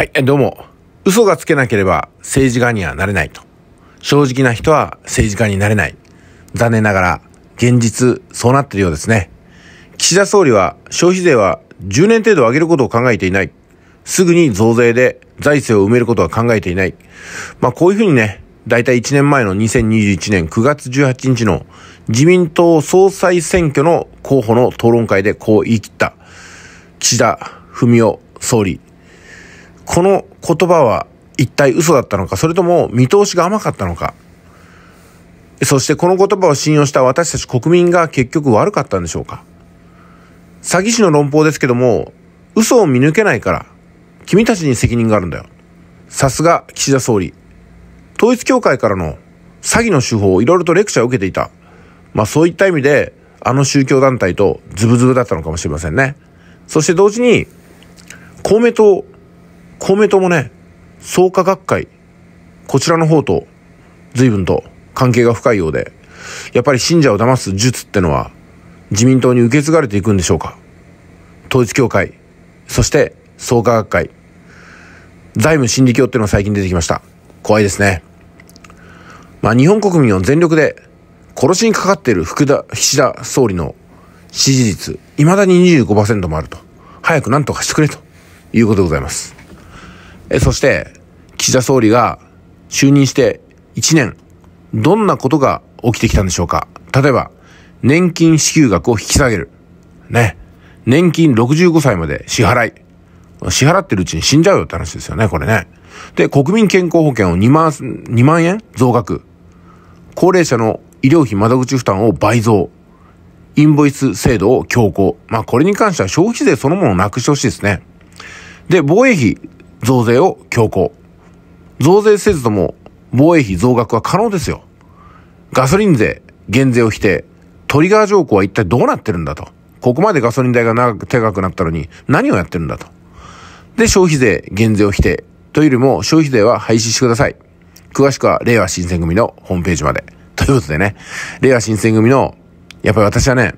はい、どうも。嘘がつけなければ政治家にはなれないと。正直な人は政治家になれない。残念ながら、現実、そうなってるようですね。岸田総理は消費税は10年程度上げることを考えていない。すぐに増税で財政を埋めることは考えていない。まあこういうふうにね、だいたい1年前の2021年9月18日の自民党総裁選挙の候補の討論会でこう言い切った。岸田文雄総理この言葉は一体嘘だったのか、それとも見通しが甘かったのか。そしてこの言葉を信用した私たち国民が結局悪かったんでしょうか。詐欺師の論法ですけども、嘘を見抜けないから、君たちに責任があるんだよ。さすが岸田総理。統一教会からの詐欺の手法をいろいろとレクチャーを受けていた。まあそういった意味で、あの宗教団体とズブズブだったのかもしれませんね。そして同時に、公明党公明党もね、創価学会、こちらの方と随分と関係が深いようで、やっぱり信者を騙す術ってのは自民党に受け継がれていくんでしょうか。統一協会、そして創価学会、財務心理教っていうのが最近出てきました。怖いですね。まあ日本国民を全力で殺しにかかっている福田、岸田総理の支持率、未だに25%もあると。早く何とかしてくれということでございます。そして、岸田総理が就任して1年、どんなことが起きてきたんでしょうか例えば、年金支給額を引き下げる。ね。年金65歳まで支払い。支払ってるうちに死んじゃうよって話ですよね、これね。で、国民健康保険を2万、2万円増額。高齢者の医療費窓口負担を倍増。インボイス制度を強行。まあ、これに関しては消費税そのものをなくしてほしいですね。で、防衛費増税を強行。増税せずとも防衛費増額は可能ですよ。ガソリン税、減税を否定。トリガー条項は一体どうなってるんだと。ここまでガソリン代が長く、高くなったのに何をやってるんだと。で、消費税、減税を否定。というよりも消費税は廃止してください。詳しくは令和新選組のホームページまで。ということでね、令和新選組の、やっぱり私はね、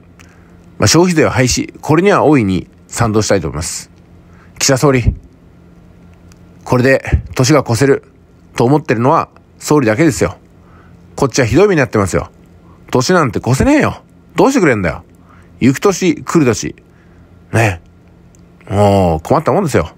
まあ、消費税は廃止。これには大いに賛同したいと思います。岸田総理。これで年が越せると思ってるのは総理だけですよ。こっちはひどい目になってますよ。年なんて越せねえよ。どうしてくれんだよ。行く年、来る年。ねもう困ったもんですよ。